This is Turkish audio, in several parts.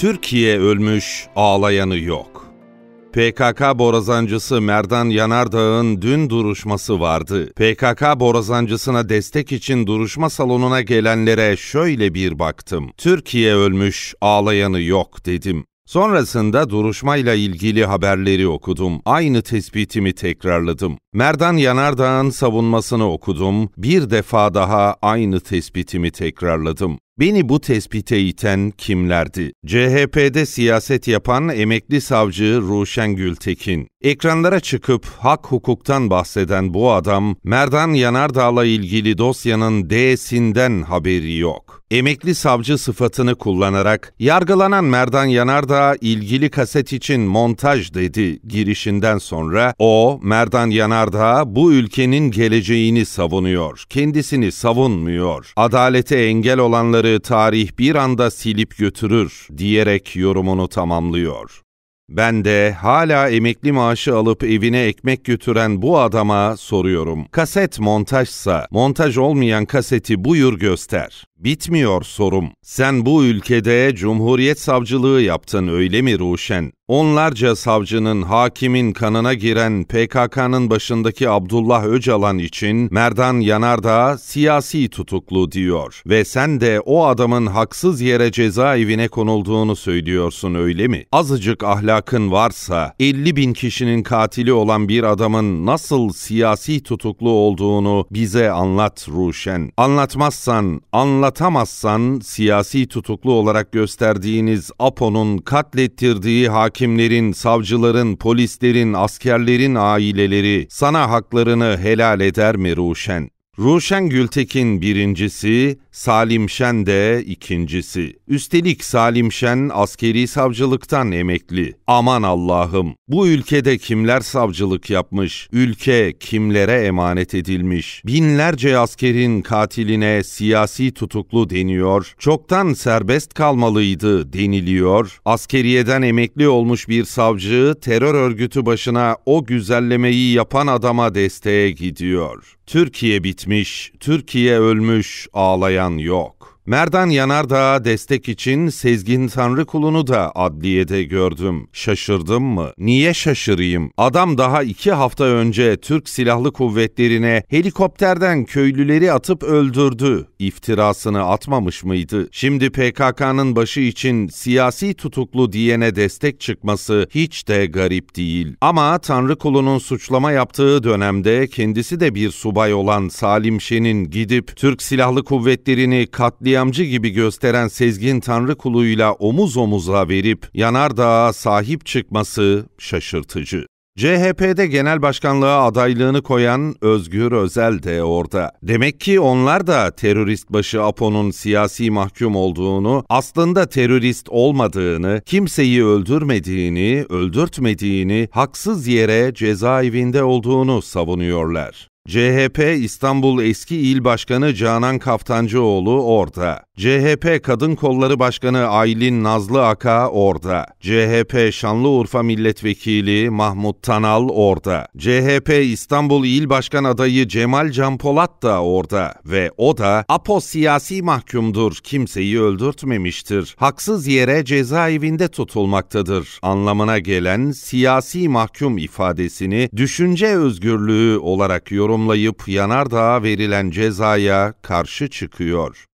Türkiye ölmüş, ağlayanı yok. PKK borazancısı Merdan Yanardağ'ın dün duruşması vardı. PKK borazancısına destek için duruşma salonuna gelenlere şöyle bir baktım. Türkiye ölmüş, ağlayanı yok dedim. Sonrasında duruşmayla ilgili haberleri okudum. Aynı tespitimi tekrarladım. Merdan Yanardağ'ın savunmasını okudum. Bir defa daha aynı tespitimi tekrarladım. Beni bu tespite iten kimlerdi? CHP'de siyaset yapan emekli savcı Ruşen Gültekin. Ekranlara çıkıp hak hukuktan bahseden bu adam, Merdan Yanardağ'la ilgili dosyanın D'sinden haberi yok emekli savcı sıfatını kullanarak yargılanan Merdan Yanardağ ilgili kaset için montaj dedi girişinden sonra o Merdan Yanardağ bu ülkenin geleceğini savunuyor. Kendisini savunmuyor. Adalete engel olanları tarih bir anda silip götürür diyerek yorumunu tamamlıyor. Ben de hala emekli maaşı alıp evine ekmek götüren bu adama soruyorum. Kaset montajsa, montaj olmayan kaseti buyur göster. Bitmiyor sorum. Sen bu ülkede cumhuriyet savcılığı yaptın öyle mi Ruşen? Onlarca savcının, hakimin kanına giren PKK'nın başındaki Abdullah Öcalan için Merdan Yanardağ siyasi tutuklu diyor. Ve sen de o adamın haksız yere cezaevine konulduğunu söylüyorsun öyle mi? Azıcık ahlakın varsa 50 bin kişinin katili olan bir adamın nasıl siyasi tutuklu olduğunu bize anlat Ruşen. Anlatmazsan anlat atıklatamazsan siyasi tutuklu olarak gösterdiğiniz APO'nun katlettirdiği hakimlerin, savcıların, polislerin, askerlerin aileleri sana haklarını helal eder mi Ruşen? Ruşen Gültekin birincisi, Salim Şen de ikincisi. Üstelik Salim Şen askeri savcılıktan emekli. Aman Allah'ım, bu ülkede kimler savcılık yapmış? Ülke kimlere emanet edilmiş? Binlerce askerin katiline siyasi tutuklu deniyor. Çoktan serbest kalmalıydı deniliyor. Askeriyeden emekli olmuş bir savcı terör örgütü başına o güzellemeyi yapan adama desteğe gidiyor. Türkiye bitmiş, Türkiye ölmüş, ağlayan yok. Merdan yanardağ destek için Sezgin Tanrıkulu'nu da adliyede gördüm. Şaşırdım mı? Niye şaşırayım? Adam daha iki hafta önce Türk Silahlı Kuvvetleri'ne helikopterden köylüleri atıp öldürdü. İftirasını atmamış mıydı? Şimdi PKK'nın başı için siyasi tutuklu diyene destek çıkması hiç de garip değil. Ama Tanrıkulu'nun suçlama yaptığı dönemde kendisi de bir subay olan Salim Şen'in gidip Türk Silahlı Kuvvetleri'ni katli katliamcı gibi gösteren Sezgin Tanrı kuluyla omuz omuza verip Yanardağ'a sahip çıkması şaşırtıcı. CHP'de genel başkanlığa adaylığını koyan Özgür Özel de orada. Demek ki onlar da terörist başı Apo'nun siyasi mahkum olduğunu, aslında terörist olmadığını, kimseyi öldürmediğini, öldürtmediğini, haksız yere cezaevinde olduğunu savunuyorlar. CHP İstanbul Eski İl Başkanı Canan Kaftancıoğlu orada. CHP Kadın Kolları Başkanı Aylin Nazlı Aka orada. CHP Şanlıurfa Milletvekili Mahmut Tanal orada. CHP İstanbul İl Başkan adayı Cemal Canpolat da orada ve o da Apo siyasi mahkumdur, kimseyi öldürtmemiştir. Haksız yere cezaevinde tutulmaktadır anlamına gelen siyasi mahkum ifadesini düşünce özgürlüğü olarak yorumlayıp Yanardağ'a verilen cezaya karşı çıkıyor.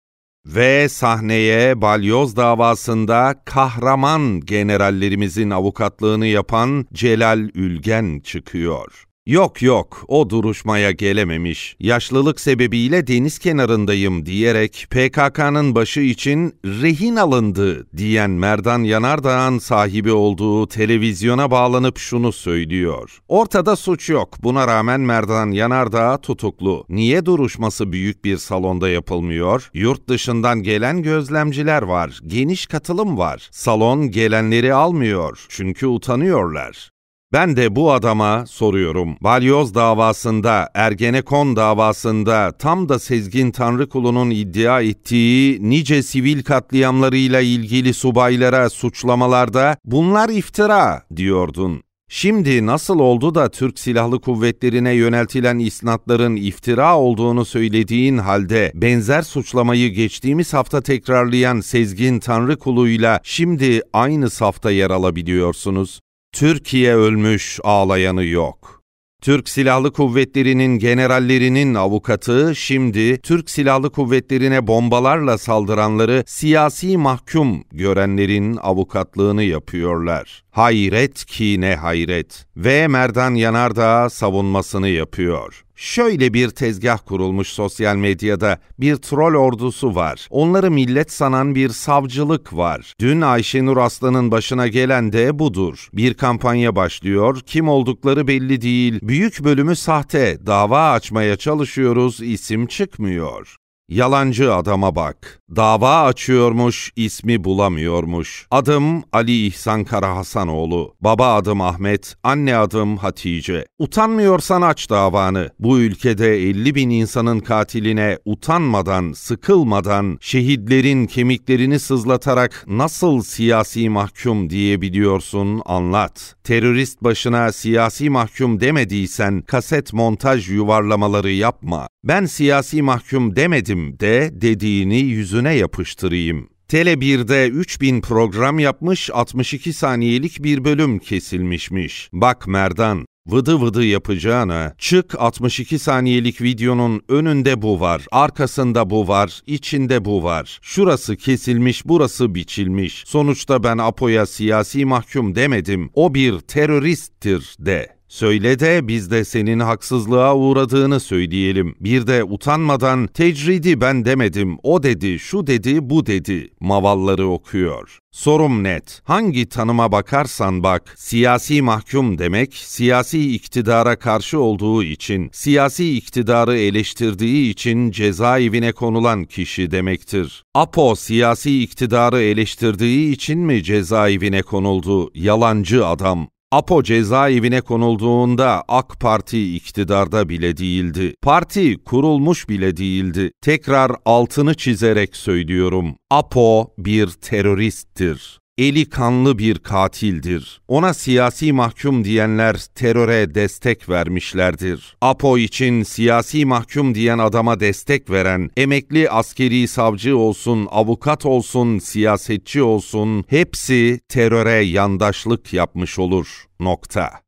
Ve sahneye balyoz davasında kahraman generallerimizin avukatlığını yapan Celal Ülgen çıkıyor. Yok yok, o duruşmaya gelememiş. Yaşlılık sebebiyle deniz kenarındayım diyerek PKK'nın başı için rehin alındı diyen Merdan Yanardağ'ın sahibi olduğu televizyona bağlanıp şunu söylüyor. Ortada suç yok. Buna rağmen Merdan Yanardağ tutuklu. Niye duruşması büyük bir salonda yapılmıyor? Yurt dışından gelen gözlemciler var. Geniş katılım var. Salon gelenleri almıyor. Çünkü utanıyorlar. Ben de bu adama soruyorum. Balyoz davasında, Ergenekon davasında tam da Sezgin Tanrıkulu'nun iddia ettiği nice sivil katliamlarıyla ilgili subaylara suçlamalarda bunlar iftira diyordun. Şimdi nasıl oldu da Türk Silahlı Kuvvetlerine yöneltilen isnatların iftira olduğunu söylediğin halde benzer suçlamayı geçtiğimiz hafta tekrarlayan Sezgin Tanrıkulu'yla şimdi aynı safta yer alabiliyorsunuz? Türkiye ölmüş ağlayanı yok. Türk Silahlı Kuvvetleri'nin generallerinin avukatı şimdi Türk Silahlı Kuvvetleri'ne bombalarla saldıranları siyasi mahkum görenlerin avukatlığını yapıyorlar. Hayret ki ne hayret. Ve Merdan Yanardağ savunmasını yapıyor. Şöyle bir tezgah kurulmuş sosyal medyada. Bir troll ordusu var. Onları millet sanan bir savcılık var. Dün Ayşenur Aslan'ın başına gelen de budur. Bir kampanya başlıyor. Kim oldukları belli değil. Büyük bölümü sahte. Dava açmaya çalışıyoruz. İsim çıkmıyor. Yalancı adama bak. Dava açıyormuş, ismi bulamıyormuş. Adım Ali İhsan Karahasanoğlu. Baba adım Ahmet, anne adım Hatice. Utanmıyorsan aç davanı. Bu ülkede 50 bin insanın katiline utanmadan, sıkılmadan, şehitlerin kemiklerini sızlatarak nasıl siyasi mahkum diyebiliyorsun anlat. Terörist başına siyasi mahkum demediysen kaset montaj yuvarlamaları yapma ben siyasi mahkum demedim de dediğini yüzüne yapıştırayım. Tele 1'de 3000 program yapmış 62 saniyelik bir bölüm kesilmişmiş. Bak Merdan, vıdı vıdı yapacağına çık 62 saniyelik videonun önünde bu var, arkasında bu var, içinde bu var. Şurası kesilmiş, burası biçilmiş. Sonuçta ben Apo'ya siyasi mahkum demedim. O bir teröristtir de. Söyle de biz de senin haksızlığa uğradığını söyleyelim. Bir de utanmadan tecridi ben demedim, o dedi, şu dedi, bu dedi. Mavalları okuyor. Sorum net. Hangi tanıma bakarsan bak, siyasi mahkum demek, siyasi iktidara karşı olduğu için, siyasi iktidarı eleştirdiği için cezaevine konulan kişi demektir. Apo siyasi iktidarı eleştirdiği için mi cezaevine konuldu? Yalancı adam. APO cezaevine konulduğunda AK Parti iktidarda bile değildi. Parti kurulmuş bile değildi. Tekrar altını çizerek söylüyorum. APO bir teröristtir eli kanlı bir katildir. Ona siyasi mahkum diyenler teröre destek vermişlerdir. Apo için siyasi mahkum diyen adama destek veren, emekli askeri savcı olsun, avukat olsun, siyasetçi olsun hepsi teröre yandaşlık yapmış olur. Nokta.